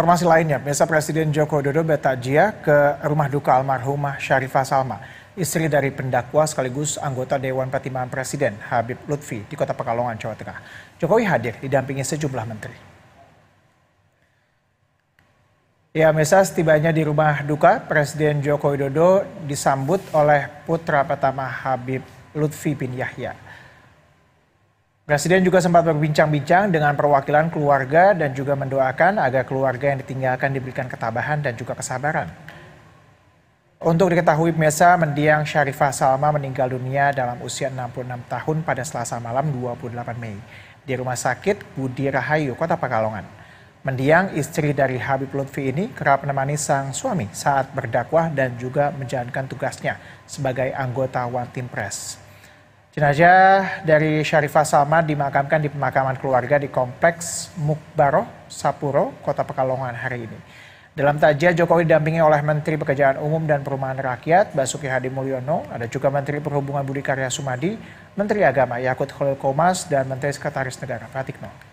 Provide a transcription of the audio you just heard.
Informasi lainnya, biasa Presiden Joko Widodo betajia ke rumah duka almarhumah Syarifah Salma, istri dari pendakwa sekaligus anggota Dewan Pertimbangan Presiden Habib Lutfi di Kota Pekalongan, Jawa Tengah. Jokowi hadir didampingi sejumlah menteri. Ya, Mesa setibanya di rumah duka, Presiden Joko Widodo disambut oleh putra pertama Habib Lutfi bin Yahya. Presiden juga sempat berbincang-bincang dengan perwakilan keluarga dan juga mendoakan agar keluarga yang ditinggalkan diberikan ketabahan dan juga kesabaran. Untuk diketahui pemirsa, mendiang Syarifah Salma meninggal dunia dalam usia 66 tahun pada Selasa malam 28 Mei di Rumah Sakit Budi Rahayu, Kota Pekalongan. Mendiang istri dari Habib Lutfi ini kerap menemani sang suami saat berdakwah dan juga menjalankan tugasnya sebagai anggota One Team Press. Jenazah dari Syarifah Salma dimakamkan di pemakaman keluarga di Kompleks Mukbaro, Sapuro, Kota Pekalongan hari ini. Dalam tajia Jokowi didampingi oleh Menteri Pekerjaan Umum dan Perumahan Rakyat Basuki Hadi Mulyono, ada juga Menteri Perhubungan Budi Karya Sumadi, Menteri Agama Yakut Khalil Komas, dan Menteri Sekretaris Negara Pratikno.